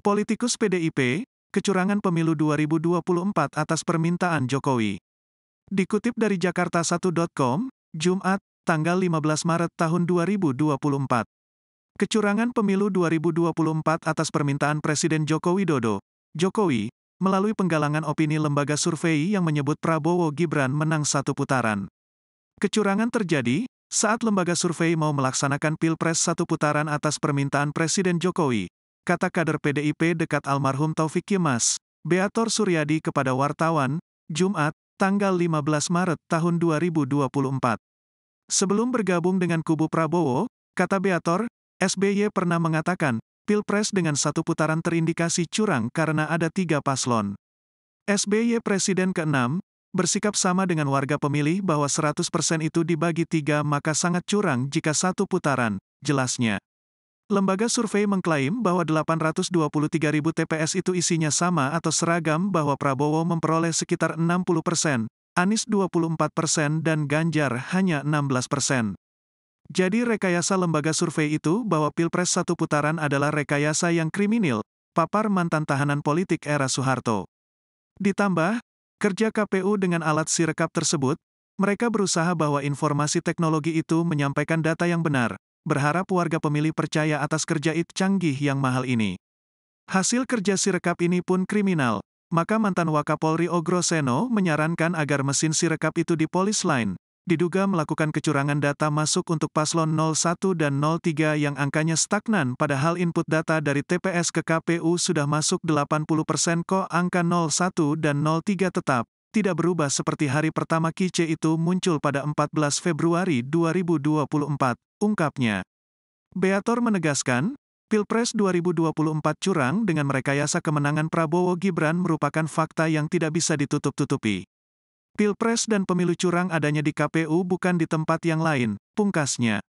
Politikus PDIP, kecurangan pemilu 2024 atas permintaan Jokowi. Dikutip dari jakarta1.com, Jumat, tanggal 15 Maret tahun 2024. Kecurangan pemilu 2024 atas permintaan Presiden Joko Widodo. Jokowi, melalui penggalangan opini lembaga survei yang menyebut Prabowo Gibran menang satu putaran. Kecurangan terjadi saat lembaga survei mau melaksanakan pilpres satu putaran atas permintaan Presiden Jokowi kata kader PDIP dekat almarhum Taufik Kimas, Beator Suryadi kepada wartawan, Jumat, tanggal 15 Maret tahun 2024. Sebelum bergabung dengan kubu Prabowo, kata Beator, SBY pernah mengatakan, Pilpres dengan satu putaran terindikasi curang karena ada tiga paslon. SBY Presiden ke-6, bersikap sama dengan warga pemilih bahwa 100% itu dibagi tiga maka sangat curang jika satu putaran, jelasnya. Lembaga survei mengklaim bahwa 823.000 TPS itu isinya sama atau seragam bahwa Prabowo memperoleh sekitar 60 persen, Anies 24 persen dan Ganjar hanya 16 persen. Jadi rekayasa lembaga survei itu bahwa Pilpres satu putaran adalah rekayasa yang kriminal, papar mantan tahanan politik era Soeharto. Ditambah, kerja KPU dengan alat sirekap tersebut, mereka berusaha bahwa informasi teknologi itu menyampaikan data yang benar, berharap warga pemilih percaya atas kerja IT canggih yang mahal ini. Hasil kerja sirekap ini pun kriminal, maka mantan Wakapolri Ogroseno menyarankan agar mesin sirekap itu dipolis lain, diduga melakukan kecurangan data masuk untuk paslon 01 dan 03 yang angkanya stagnan padahal input data dari TPS ke KPU sudah masuk 80% persen kok angka 01 dan 03 tetap tidak berubah seperti hari pertama Kice itu muncul pada 14 Februari 2024 ungkapnya. Beator menegaskan, Pilpres 2024 curang dengan merekayasa kemenangan Prabowo Gibran merupakan fakta yang tidak bisa ditutup-tutupi. Pilpres dan pemilu curang adanya di KPU bukan di tempat yang lain, pungkasnya.